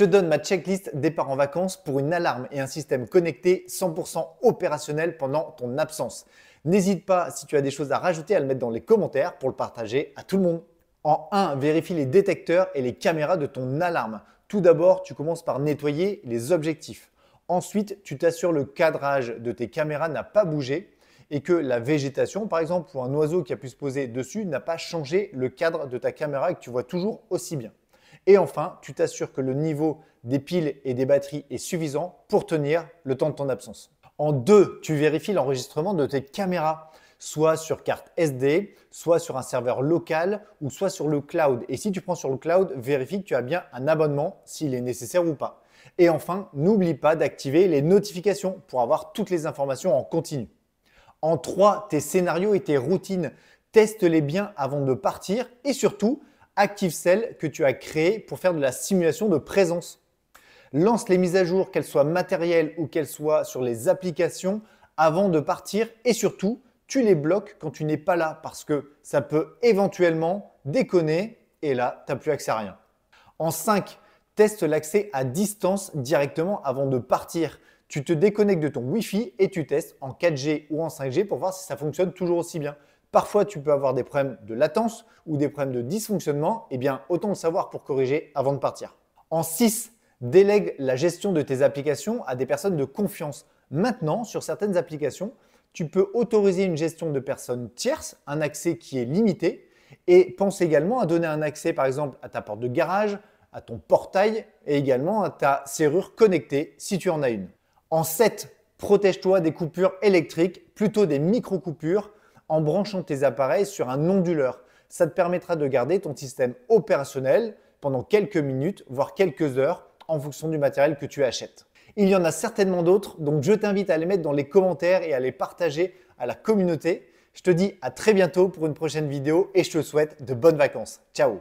te donne ma checklist départ en vacances pour une alarme et un système connecté 100% opérationnel pendant ton absence. N'hésite pas, si tu as des choses à rajouter, à le mettre dans les commentaires pour le partager à tout le monde. En 1, vérifie les détecteurs et les caméras de ton alarme. Tout d'abord, tu commences par nettoyer les objectifs. Ensuite, tu t'assures le cadrage de tes caméras n'a pas bougé et que la végétation, par exemple, ou un oiseau qui a pu se poser dessus, n'a pas changé le cadre de ta caméra et que tu vois toujours aussi bien. Et enfin, tu t'assures que le niveau des piles et des batteries est suffisant pour tenir le temps de ton absence. En deux, tu vérifies l'enregistrement de tes caméras, soit sur carte SD, soit sur un serveur local ou soit sur le cloud. Et si tu prends sur le cloud, vérifie que tu as bien un abonnement s'il est nécessaire ou pas. Et enfin, n'oublie pas d'activer les notifications pour avoir toutes les informations en continu. En 3, tes scénarios et tes routines, teste-les bien avant de partir et surtout, Active celle que tu as créé pour faire de la simulation de présence. Lance les mises à jour, qu'elles soient matérielles ou qu'elles soient sur les applications, avant de partir et surtout, tu les bloques quand tu n'es pas là parce que ça peut éventuellement déconner et là, tu n'as plus accès à rien. En 5, teste l'accès à distance directement avant de partir. Tu te déconnectes de ton Wi-Fi et tu testes en 4G ou en 5G pour voir si ça fonctionne toujours aussi bien. Parfois, tu peux avoir des problèmes de latence ou des problèmes de dysfonctionnement. Eh bien, autant le savoir pour corriger avant de partir. En 6, délègue la gestion de tes applications à des personnes de confiance. Maintenant, sur certaines applications, tu peux autoriser une gestion de personnes tierces, un accès qui est limité, et pense également à donner un accès, par exemple, à ta porte de garage, à ton portail et également à ta serrure connectée si tu en as une. En 7, protège-toi des coupures électriques, plutôt des micro-coupures en branchant tes appareils sur un onduleur. Ça te permettra de garder ton système opérationnel pendant quelques minutes, voire quelques heures, en fonction du matériel que tu achètes. Il y en a certainement d'autres, donc je t'invite à les mettre dans les commentaires et à les partager à la communauté. Je te dis à très bientôt pour une prochaine vidéo et je te souhaite de bonnes vacances. Ciao